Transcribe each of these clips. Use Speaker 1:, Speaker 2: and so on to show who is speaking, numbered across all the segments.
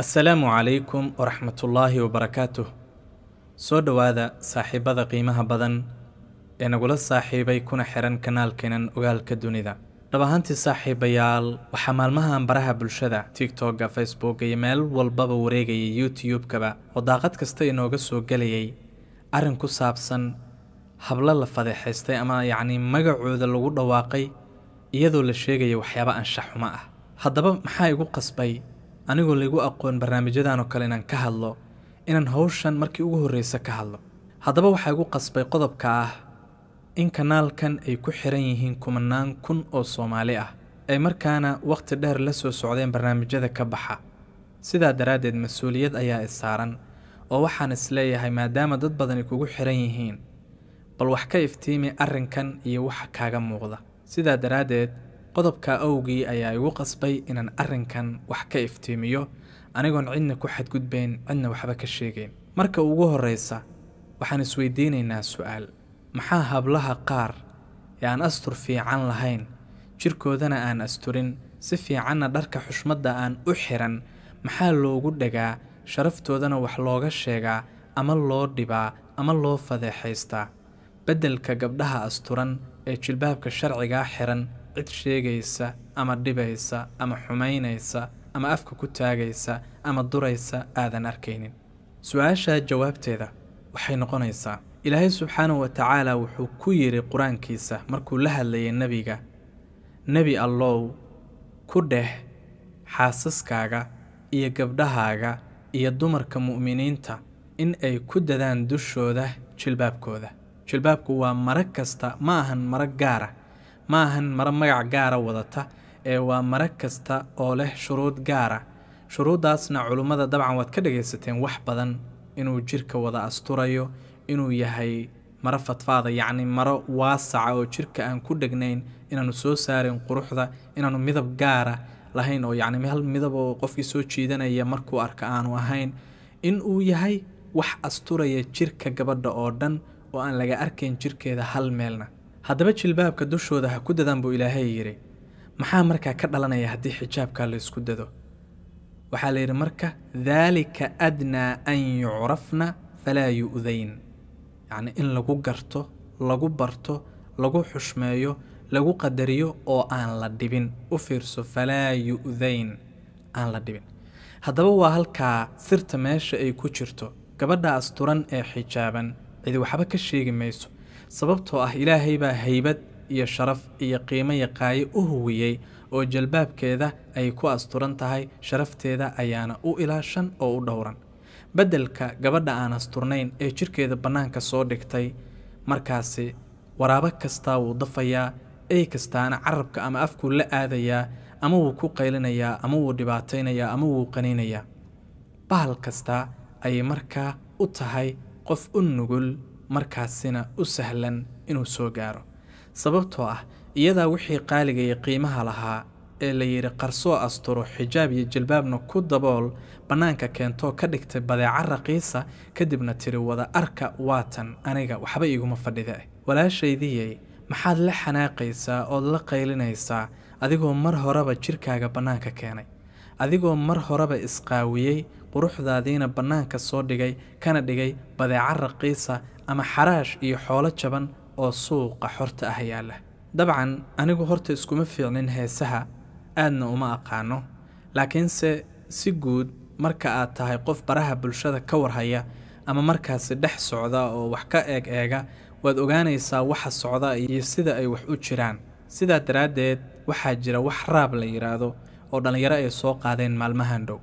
Speaker 1: assalaamu calaykum waraxmatullaahi wabarakaatuh soo dhowaada saaxiibada qiimaha badan ee nagula saaxiibay kuna xiran kanaalkeenan ogaalka dunida dhab ahaantii saaxiibayaal waxaa maalmahan baraha bulshada tigtogga facebooka iyo meel walbaba wareegayay youtube-kaba oo daaqad kasta inooga soo gelayay arrin ku saabsan hablo la fadeexaystay ama yacnii magacooda lagu dhawaaqay iyadoo la sheegaya waxyaaba anshax xumo ah haddaba maxaa igu qasbay anigoo laygu aqoon barnaamijyadan oo kale inaan ka hadlo inaan hawshan markii ugu horraysa ka hadlo haddaba waxaa igu qasbay qodobka ah in kanaalkan ay ku xiran yihiin kumanaan kun oo soomaali ah ay markaana wakhti dheer la soo socdeen barnaamijyada ka baxa sidaa daraaddeed mas-uuliyad ayaa is saaran oo waxaan isleeyahay maadaama dad badani kugu xiran yihiin bal wax ka iftiimi arrinkan iyo waxa kaaga muuqda sidaa daraaddeed qodobka awgii ayaa igu qasbay inaan arrinkan wax ka iftiimiyo anigoon cidna ku xadgudbayn cidna waxba ka sheegayn marka ugu horraysa waxaan isweydiinaynaa su'aal maxaa hablaha qaar ee aan astur fiican lahayn jirkoodana aan asturin si fiicanna dharka xushmadda aan u xiran maxaa loogu dhagaa sharaftoodana wax looga sheegaa ama loo dhibaa ama loo fadeexaystaa beddelka gabdhaha asturan ee jilbaabka sharcigaa xiran cid sheegaysa ama dhibaysa ama xumaynaysa ama afka ku taagaysa ama duraysa aadan arkaynin su-aashaa jawaabteeda waxay noqonaysaa ilaahay subxaanahu wa tacaalaa wuxuu ku yidhi qur-aankiisa markuu la hadlayay nebiga nebi allow ku dheh xaasaskaaga iyo gabdhahaaga iyo dumarka mu'miniinta in ay ku dadaan dushooda jilbaabkooda jilbaabku waa mara kasta ma ahan mara gaara ma ahan maro magac gaara wadata ee waa maro kasta oo leh shuruud gaara shuruuddaasna culummada dabcan waad ka dhagaysateen wax badan inuu jirka wada asturayo inuu yahay maro fadfaada yacni maro waasaca oo jirka aan ku dhegnayn inaanu soo saarin quruxda inaanu midab gaara lahayn oo yacni hal midab oo qofkii soo jiidanaya markuu arka aanu ahayn in uu yahay wax asturaya jirka gabadha oo dhan oo aan laga arkayn jirkeeda hal meelna haddaba jilbaabka dushooda ha ku dadaan buu ilaahay yidhi maxaa markaa ka dhalanaya haddii xijaabka laysku dado waxaa la yidhi marka daalika adnaa an yucrafna falaa yu'dayn yacnii in lagu garto lagu barto lagu xushmeeyo lagu qadariyo oo aan la dhibin u fiirso falaa yu'dayn aan la dhibin haddaba waa halkaa sirta meesha ay ku jirto gabadha asturan ee xijaaban cidi waxba ka sheegi mayso sababtoo ah ilaahay baa haybad iyo sharaf iyo qiimo yaqaaye u huwiyey oo jalbaabkeeda ay ku asturan tahay sharafteeda ayaana u ilaashan oo u dhowran beddelka gabadha aan asturnayn ee jirkeeda bannaanka soo dhigtay markaasi waraabo kastaa wuu dafayaa ey kastaana carabka ama afkuu la aadayaa ama wuu ku qaylinayaa ama wuu dhibaataynayaa ama wuu qaninayaa bahal kasta ayay markaa u tahay qof u nugul markaasina u sahlan inuu soo gaaro sababtoo ah iyadaa wixii qaaligaya qiimaha lahaa ee la yidhi qarsoo asturo xijaab iyo jilbaabna ku dabool bannaanka keentoo ka dhigtay badeeca raqiisa kadibna tiri wada arka waatan aniga waxba iiguma fadhida walaashaydiiyey maxaad la xanaaqaysaa ood la qaylinaysaa adigoo mar horeba jirkaaga bannaanka keenay adigoo mar horeba isqaawiyey quruxdaadiina bannaanka soo dhigay kana dhigay badeeca raqiisa ama xaraash iyo xoolo jaban oo suuqa xorta ah yaalla dabcan anigu horta iskuma fiicnin heesaha aadna uma aqaano laakiinse si guud marka aad tahay qof baraha bulshada ka warhaya ama markaasi dhex socda oo wax ka eeg eega waad ogaanaysaa waxa socda iyo sida ay wax u jiraan sidaa daraaddeed waxaa jira wax raab la yidhaahdo oo dhallinyaro ay soo qaadeen maalmahan dhow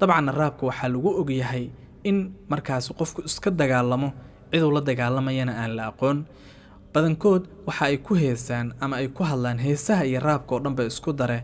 Speaker 1: dabcanna raabka waxaa lagu og yahay in markaasi qofku iska dagaalamo ciduu la dagaalamayana aan la aqoon badankood waxa ay ku heesaan ama ay ku hadlaan heesaha iyo raabka oo dhanba isku dare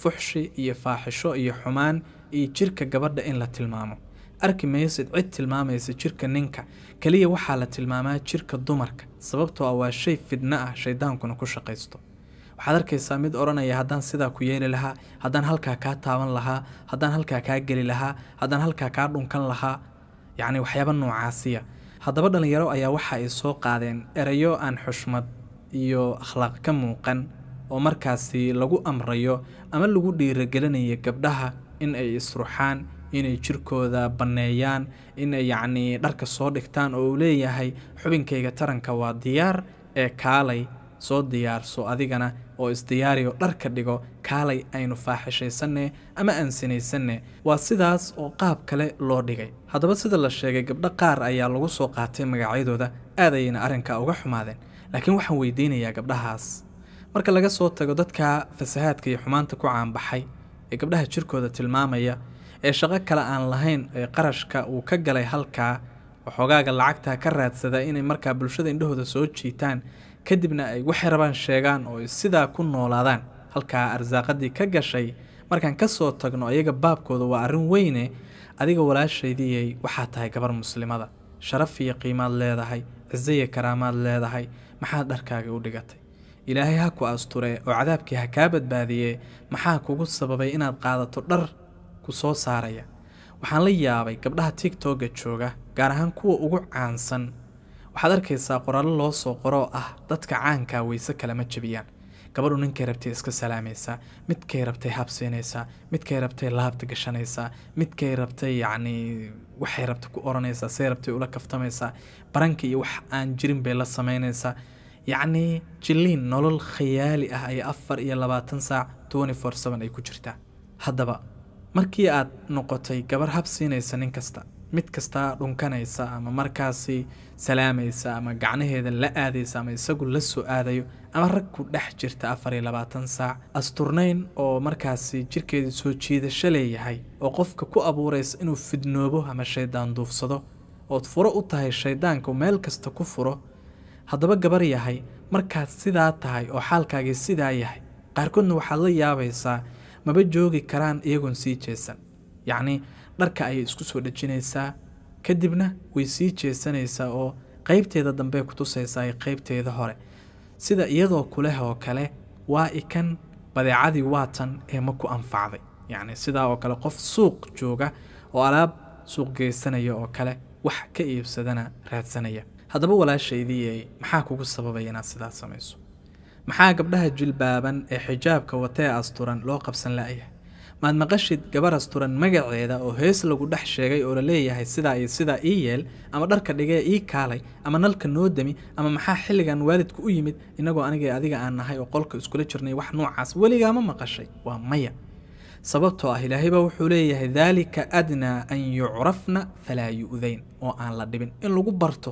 Speaker 1: fuxshi iyo faaxisho iyo xumaan iyo jirka gabadha in la tilmaamo arki maysid cid tilmaamaysa jirka ninka keliya waxaa la tilmaamaa jirka dumarka sababtoo ah waa shay fidna ah shaydaankuna ku shaqaysto waxaad arkaysaa mid odhanaya haddaan sidaa ku yeeli lahaa haddaan halkaa kaa taaban lahaa haddaan halkaa kaa geli lahaa haddaan halkaa kaa dhunkan lahaa yacni waxyaaba noocaasiya haddaba dhallinyaro ayaa waxa ay soo qaadeen erayo aan xushmad iyo akhlaaq ka muuqan oo markaasi lagu amrayo ama lagu dhiiragelinaya gabdhaha in ay isruxaan inay jirkooda banneeyaan inay yacnii dharka soo dhigtaan oo uu leeyahay xubinkayga taranka waa diyaar ee kaalay soo diyaarso adigana oo isdiyaariyo dharka dhigo kaalay aynu faaxishaysanne ama aan sinaysanne waa sidaas oo qaab kale loo dhigay haddaba sida la sheegay gabdho qaar ayaa lagu soo qaatay magacyadooda aad ayayna arrinka uga xumaadeen laakiin waxaan weydiinayaa gabdhahaas marka laga soo tago dadka fasahaadka iyo xumaanta ku caanbaxay ee gabdhaha jirkooda tilmaamaya ee shaqo kale aan lahayn ee qarashka uu ka galay halkaa waxoogaaga lacagtaa ka raadsada inay markaa bulshada indhahooda soo jiitaan kadibna ay waxay rabaan sheegaan oo sidaa ku noolaadaan halkaa arsaaqadii ka gashay markaan ka soo tagno ayaga baabkooda waa arrin weyne adiga walaashaydiiyey waxaad tahay gabar muslimada sharaf iyo qiimaad leedahay ciso karaamaad leedahay maxaad dharkaaga u dhigatay ilaahay ha ku asturee oo cadaabkii ha kaa badbaadiye maxaa kugu sababay inaad qaadato dhar ku soo saaraya waxaan la yaabay gabdhaha tigtogga jooga gaar ahaan kuwa ugu caansan waxaad arkaysaa qoraallo loo soo qoroo ah dadka caankaa ah, weyse kalama jebiyaan gabadhu ninkay rabtay iska salaamaysaa midkay rabtay habsiinaysaa midkay rabtay laabta gashanaysaa midkay rabtay yacnii waxay rabtay ku oranaysaa say rabtay ula kaftamaysaa baranka iyo wax aan jirin bay la samaynaysaa yacnii jilliin nolol khayaali ah ay afar iyo labaatan saac twenty four seven ay ku jirtaa haddaba markii aad noqotay gabar habsiinaysa nin kasta mid kastaa dhunkanaysa ama markaasi salaamaysa ama gacnaheeda la aadaysa ama isagu la soo aadayo ama rag ku dhex jirta afar iyo labaatan saac asturnayn oo markaasi jirkeeda soo jiidasho leeyahay oo qofka ku abuuraysa inuu fidnoobo ama shaydaan duufsado ood furo u tahay shaydaanku meel kasta ku furo haddaba gabar yahay markaad sidaa tahay oo xaalkaagii sidaa yahay qaarkoodna waxaad la yaabaysaa maba joogi karaan iyagoon sii jeesan yacnii dharka ayay isku soo dhejinaysaa kadibna way sii jeesanaysaa oo qaybteeda dambe ku tusaysaa qaybteeda hore sida iyadoo kuleh oo kale waa ikan badeecadii waatan ee ma ku anfacday yacni sidaa oo kale qof suuq jooga oo alaab suuq geysanaya oo kale wax ka iibsadana raadsanaya haddaba walaashaydii maxaa kugu sababay inaad sidaas samayso maxaa gabdhaha jilbaaban ee xijaabka watee asturan loo qabsan la maad maqashid gabar asturan magaceeda oo hees lagu dhex sheegay oo la leeyahay sidaa iyo sidaa ii yeel ama dharka dhigee ii kaalay ama nalka noo demi ama maxaa xilligan waalidku u yimid inagoo anigii adiga aan nahay oo qolka iskula jirnay wax noocaas weligaama maqashay waa maya sababtoo ah ilaahaybaa wuxuu leeyahay daalika adnaa an yucrafna falaa yu'dayn oo aan la dhibin in lagu barto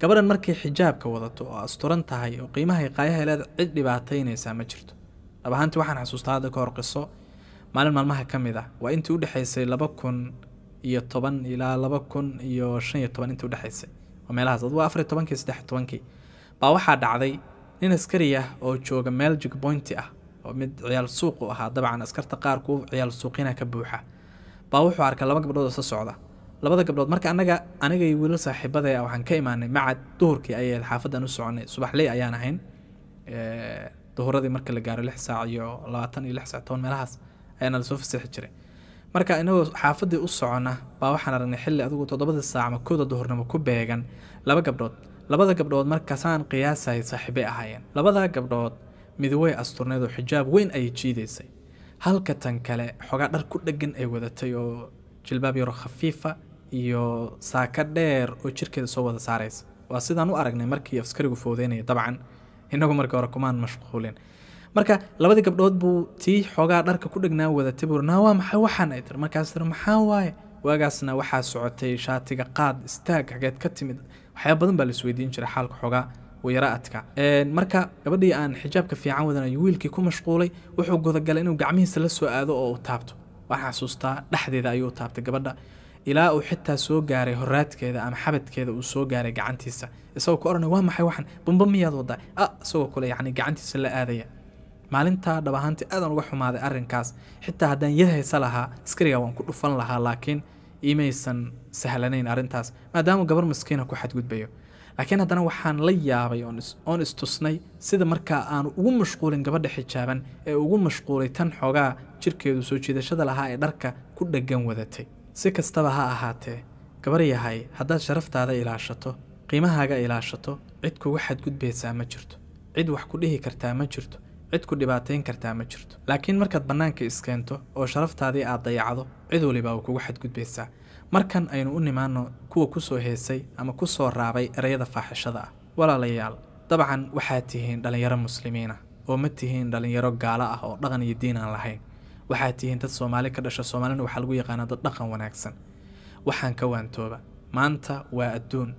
Speaker 1: gabadhan markay xijaabka wadato oo asturan tahay oo qiimahay qaayaha leed cid dhibaataynaysaa ma jirto dhab ahaantii waxaan xasuustaa hadda ka hor qiso maalin maalmaha ka mid ah waa intii udhexaysay laba kun iyo toban ilaa laba kun iyo shan iyo toban intii udhexaysay waa meelahaas adugu ah afariy tobankii saddex tobankii baa waxaa dhacday nin askari ah oo jooga meel jigboynti ah oo mid ciyaal suuq ahaa dabcan askarta qaarku ciyaal suuqina ka buuxa baa wuxuu arkay laba gabdhood oo soo socda labada gabdhood marka anaga anigay wiilal saaxiibada ah waxaan ka imaanay macad duhurkii ayayd xaafaddan u soconay subaxley ayaan ahayn duhuradii marka la gaaro lix saac iyo labaatan iyo lix saac toban meelahaas ayaana lasoo fasixi jiray marka inagoo xaafadii u socona baa waxaan aragnay xilli adigu toddobadii saac ama kooda hornimo ku beegan laba gabdhood labada gabdhood markaasaan qiyaasahay saaxiibay ahaayeen labadaa gabdhood mid way asturnayd oo xijaab weyn ayay jiidaysay halka tan kale xogaa dhar ku dheggan ay wadatay oo jilbaab yaro khafiifa iyo saaka dheer oo jirkeeda soo wada saaraysa waa sidaan u aragnay markii askarigu foodeynaya dabcan innagu markii hore kumaan mashquulin marka labadii gabdhood buu tii xoogaa dharka ku dhagnaa wadatay buurnaa waa maxay waxaan ay tir markaas tir maxaa waaye waagaasna waxaa socotay shaatiga qaad istaag xageed ka timid waxyaaba badan baa laisweydiin jiray xaalka xoogaa wayaraadka marka gabadhii aan xijaabka fiican wadanay wiilkii ku mashquulay wuxuu godagalay inuu gacmihiisa la soo aado oo uu taabto waan xasuustaa dhexdeeda ayuu taabtay gabadha ilaa uu xitaa soo gaaray horaadkeeda ama xabadkeeda uu soo gaaray gacantiisa isagoo ka ohanay waa maxay waxaan bamba miyaad wadaa ah, isagoo kale yani gacantiisa la aadaya maalintaa dhab ahaantii aadaan uga xumaaday arrinkaas xitaa haddaan yad haysa lahaa askariga waan ku dhufan lahaa laakiin imaysan sahlanayn arrintaas maadaama gabar maskiina ku xadgudbayo laakiin haddana waxaan la yaabay oon istusnay sida markaa aanu ugu mashquulin gabadha xijaaban ee ugu mashquulay tan xoogaa jirkeedu soo jiidashada lahaa ee dharka ku dhegan wadatay si kastaba ha ahaatee gabaryahay haddaad sharaftaada ilaashato qiimahaaga ilaashato cid kugu xadgudbaysaa ma jirto cid wax ku dhihi kartaa ma jirto cid ku dhibaatayn kartaa ma jirto laakiin markaad bannaanka iskeento oo sharaftaadii aad dayacdo cid walibaa u kugu xadgudbaysaa markan aynu u nimaanno kuwa ku soo heesay ama ku soo raabay erayada faaxishada ah walaalayaal dabcan waxaad tihiin dhallinyaro muslimiinah oo ma tihiin dhallinyaro gaalo ah oo dhaqan iyo diin aan lahayn waxaad tihiin dad soomaali ka dhasha soomaalina waxaa lagu yaqaanaa dad dhaqan wanaagsan waxaan ka waantooba maanta waa adduun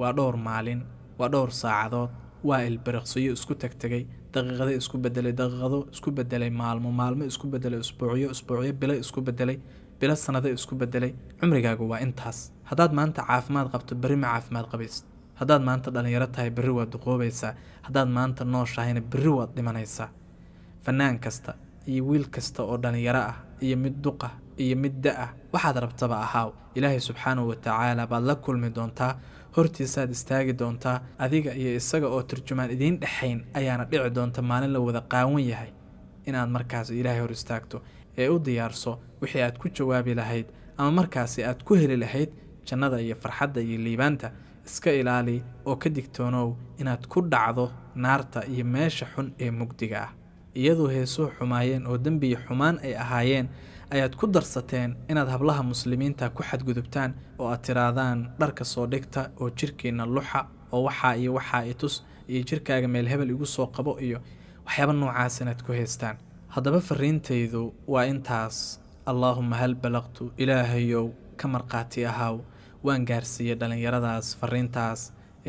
Speaker 1: waa dhowr maalin waa dhowr saacadood waa ilbiriqsiyo isku tagtegay daqiiqada isku bedelay daqiiqado isku bedelay maalmo maalmo isku bedelay usbuucyo usbuucyo bilo isku bedelay bilo sanado isku bedelay cumrigaagu waa intaas haddaad maanta caafimaad qabto beri ma caafimaad qabaysid haddaad maanta dhallinyaro tahay berri waad duqoobaysaa haddaad maanta nooshahayna berri waad dhimanaysaa fanaan kasta iyo wiil kasta oo dhallinyaro ah iyo mid duqah iyo mid da ah waxaad rabtaba ahaaw ilaahay subxaanahu wa tacaala baad la kulmi doontaa hortiisaad istaagi doontaa adiga iyo isaga oo turjumaan idiin dhexayn ayaana dhici doonta maalin la wada qaawan yahay inaad markaasi ilaahay hor istaagto ee u diyaarso wixii aad ku jawaabi lahayd ama markaasi aad ku heli lahayd jannada iyo farxadda iyo liibaanta iska ilaali oo ka digtoonow inaad ku dhacdo naarta iyo meesha xun ee mugdiga ah iyadoo heesuu xumaayeen oo dembiyi xumaan ay ahaayeen ayaad ku darsateen inaad hablaha muslimiinta ku xadgudubtaan oo aad tiraahdaan dharka soo dhigta oo jirkiinna luxa oo waxaa iyo waxaa i tus iyo jirkaaga meel hebel igu soo qabo iyo waxyaaba noocaas inaad ku haystaan haddaba fariintaydu waa intaas allaahuma hal balaqtu ilaahayow ka markhaati ahaaw waan gaarsiiyey dhallinyaradaas fariintaas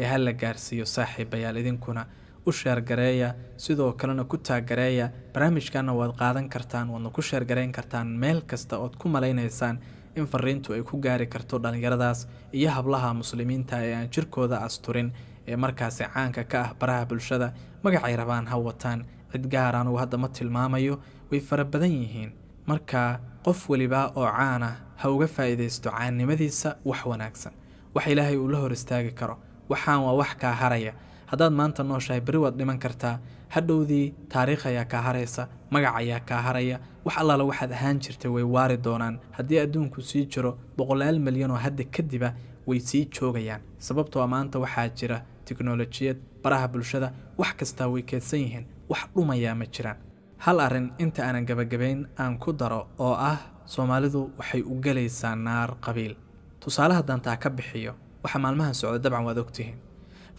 Speaker 1: ee ha la gaarsiiyo saaxiibayaal idinkuna u sheergareeya sidoo kalena ku taagareeya barnaamijkana waad qaadan kartaan waadna ku sheergareyn kartaan meel kasta ood ku malaynaysaan in fariintu ay ku gaari karto dhallinyaradaas iyo hablaha muslimiinta ee aan jirkooda asturin ee markaasi caanka ka ah baraha bulshada magacay rabaan ha wataan cid gaar anugu hadda ma tilmaamayo way fara badan yihiin marka qof weliba oo caan ah ha uga faa'iidaysto caannimadiisa wax wanaagsan wax ilaahay uu la hor istaagi karo waxaan waa wax kaa haraya haddaad maanta nooshahay beri waad dhiman kartaa hadhowdii taariikh ayaa kaa haraysa magac ayaa kaa haraya wax allaale waxaad ahaan jirtay way waari doonaan haddii adduunku sii jiro boqolaal milyan oo hadda kadiba way sii joogayaan sababtoo ah maanta waxaa jira tiknolojiyad baraha bulshada wax kastaa way keedsan yihiin wax dhumayaa ma jiraan hal arrin inta aanan gebagabayn aan ku daro oo ah soomaalidu waxay u gelaysaa naar qabiil tusaale haddaan taa ka bixiyo waxaa maalmahan socda dabcan waad ogtihiin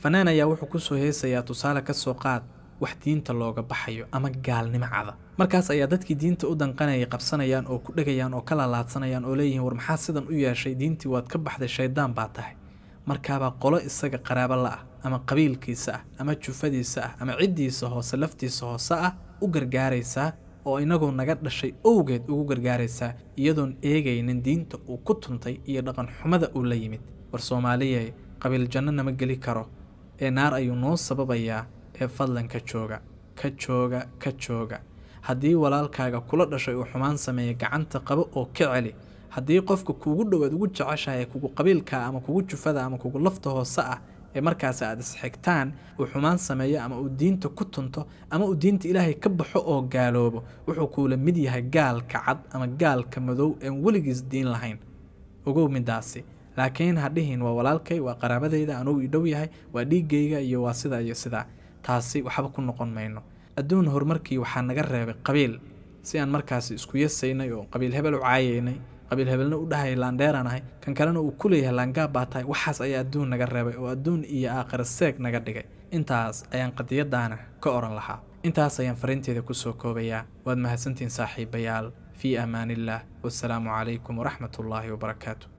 Speaker 1: fanaan ayaa wuxuu kusoo heesayaa tusaale ka soo qaad wax diinta looga baxayo ama gaalnimo cada markaas ayaa dadkii diinta u danqanayay qabsanayaan oo ku dhegayaan oo ka lalaadsanayaan oo leeyihiin war maxaa sidan u yeeshay diintii waad ka baxday shaydaan baa tahay markaabaa qolo isaga qaraabo la ah ama qabiilkiisa ah ama jufadiisa ah ama ciddiisa hoose laftiisa hoose ah u gargaaraysaa oo inagoo naga dhashay owgeed ugu gargaaraysaa iyadoon eegaynin diinta uu ku tuntay iyo dhaqan xumada uu la yimid war soomaaliyee qabiil janno nama geli karo ee naar ayuu noo sababayaa ee fadlan ka jooga ka jooga ka jooga haddii walaalkaaga kula dhashay uu xumaan sameeya gacanta qabo oo ka celi haddii qofka kuugu dhowaad ugu jeceshahay ee kugu qabiilkaa ah ama kugu jufada ah ama kugu lafta hoose ah ee markaasi aad isxigtaan uu xumaan sameeyo ama uu diinta ku tunto ama uu diinta ilaahay ka baxo oo gaaloobo wuxuu kuula mid yahay gaalka cad ama gaalka madow ean weligiis diin lahayn ogow midaasi laakiin ha dhihin waa walaalkay waa qaraabadayda anugu ii yahay waa dhiiggayga iyo waa sidaa iyo sidaa taasi waxba ku noqon mayno adduun horumarkii waxaa naga reebay qabiil si aan markaasi isku yasaynay oo qabiil hebel u caayaynay qabiil hebelna u dhahay laandheeraan kan kalena uu ku leeyahay laangaabaa tahay waxaas ayaa adduun naga reebay oo adduun iyo aakhira seeg naga dhigay intaas ayaan qadiyadaana ka oran lahaa intaas ayaan fariinteeda kusoo koobayaa waad mahadsantiin saaxiibayaal fii amaan illaah wassalaamu calaykum waraxmat ullaahi wabarakaatu